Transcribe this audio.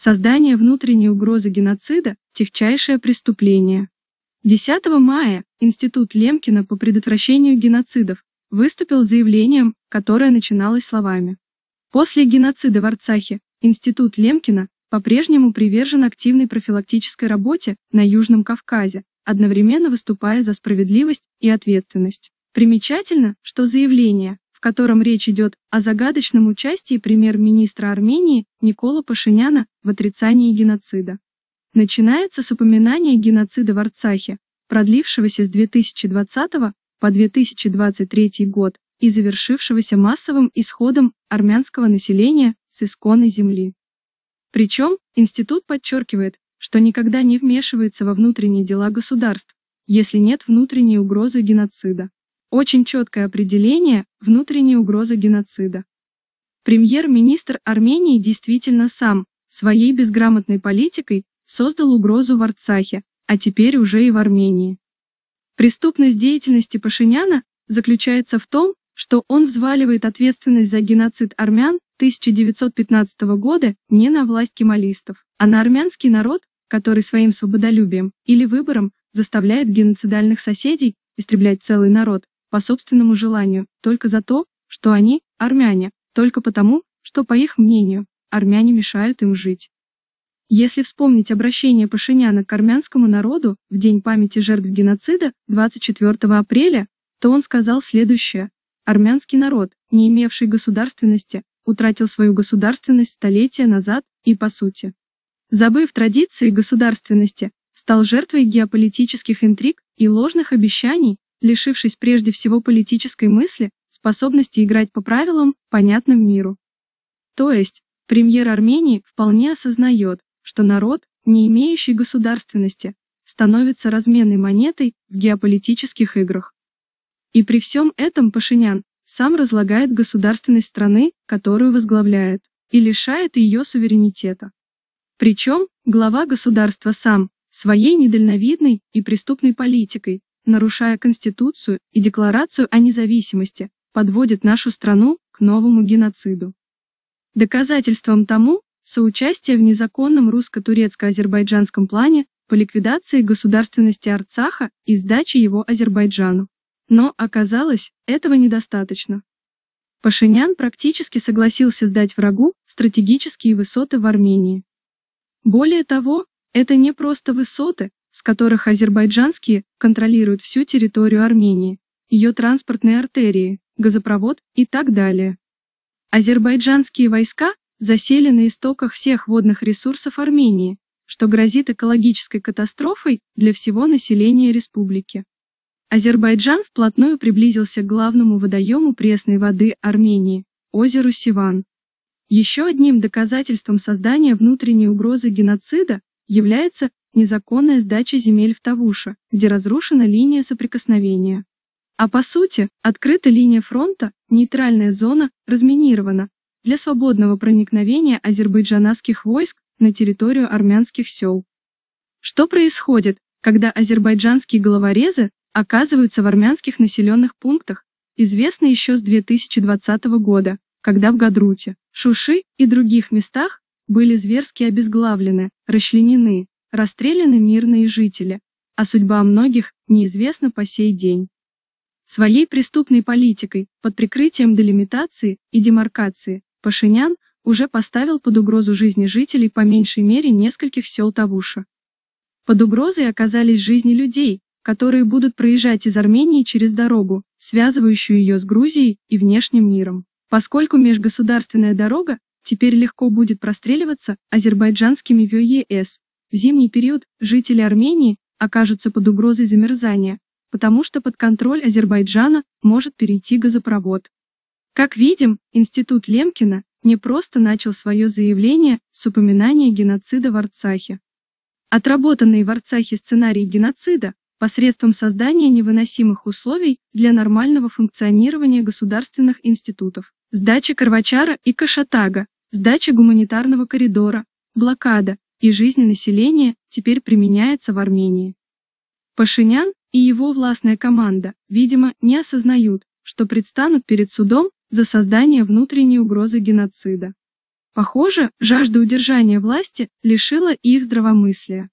Создание внутренней угрозы геноцида – техчайшее преступление. 10 мая Институт Лемкина по предотвращению геноцидов выступил с заявлением, которое начиналось словами. После геноцида в Арцахе Институт Лемкина по-прежнему привержен активной профилактической работе на Южном Кавказе, одновременно выступая за справедливость и ответственность. Примечательно, что заявление, в котором речь идет о загадочном участии премьер-министра Армении Никола Пашиняна в отрицании геноцида. Начинается с упоминания геноцида в Арцахе, продлившегося с 2020 по 2023 год и завершившегося массовым исходом армянского населения с исконной земли. Причем, институт подчеркивает, что никогда не вмешивается во внутренние дела государств, если нет внутренней угрозы геноцида. Очень четкое определение внутренней угрозы геноцида. Премьер-министр Армении действительно сам своей безграмотной политикой создал угрозу в Арцахе, а теперь уже и в Армении. Преступность деятельности Пашиняна заключается в том, что он взваливает ответственность за геноцид армян 1915 года не на власть кемалистов, а на армянский народ, который своим свободолюбием или выбором заставляет геноцидальных соседей истреблять целый народ по собственному желанию только за то, что они армяне, только потому, что, по их мнению, армяне мешают им жить. Если вспомнить обращение Пашиняна к армянскому народу в День памяти жертв геноцида 24 апреля, то он сказал следующее. Армянский народ, не имевший государственности, утратил свою государственность столетия назад и по сути. Забыв традиции государственности, стал жертвой геополитических интриг и ложных обещаний, лишившись прежде всего политической мысли, способности играть по правилам, понятным миру. То есть, Премьер Армении вполне осознает, что народ, не имеющий государственности, становится разменной монетой в геополитических играх. И при всем этом Пашинян сам разлагает государственность страны, которую возглавляет, и лишает ее суверенитета. Причем глава государства сам, своей недальновидной и преступной политикой, нарушая Конституцию и Декларацию о независимости, подводит нашу страну к новому геноциду. Доказательством тому соучастие в незаконном русско-турецко-азербайджанском плане по ликвидации государственности Арцаха и сдаче его Азербайджану. Но оказалось, этого недостаточно. Пашинян практически согласился сдать врагу стратегические высоты в Армении. Более того, это не просто высоты, с которых азербайджанские контролируют всю территорию Армении, ее транспортные артерии, газопровод и так далее. Азербайджанские войска засели на истоках всех водных ресурсов Армении, что грозит экологической катастрофой для всего населения республики. Азербайджан вплотную приблизился к главному водоему пресной воды Армении – озеру Сиван. Еще одним доказательством создания внутренней угрозы геноцида является незаконная сдача земель в Тавуша, где разрушена линия соприкосновения. А по сути, открыта линия фронта, Нейтральная зона разминирована для свободного проникновения азербайджанских войск на территорию армянских сел. Что происходит, когда азербайджанские головорезы оказываются в армянских населенных пунктах, известно еще с 2020 года, когда в Гадруте, Шуши и других местах были зверски обезглавлены, расчленены, расстреляны мирные жители, а судьба многих неизвестна по сей день. Своей преступной политикой, под прикрытием делимитации и демаркации, Пашинян уже поставил под угрозу жизни жителей по меньшей мере нескольких сел Тавуша. Под угрозой оказались жизни людей, которые будут проезжать из Армении через дорогу, связывающую ее с Грузией и внешним миром. Поскольку межгосударственная дорога теперь легко будет простреливаться азербайджанскими ВЕС, в зимний период жители Армении окажутся под угрозой замерзания, потому что под контроль Азербайджана может перейти газопровод. Как видим, Институт Лемкина не просто начал свое заявление с упоминания геноцида в Арцахе. Отработанный в Арцахе сценарий геноцида посредством создания невыносимых условий для нормального функционирования государственных институтов. Сдача Карвачара и Кашатага, сдача гуманитарного коридора, блокада и жизни населения теперь применяется в Армении. Пашинян и его властная команда, видимо, не осознают, что предстанут перед судом за создание внутренней угрозы геноцида. Похоже, жажда удержания власти лишила их здравомыслия.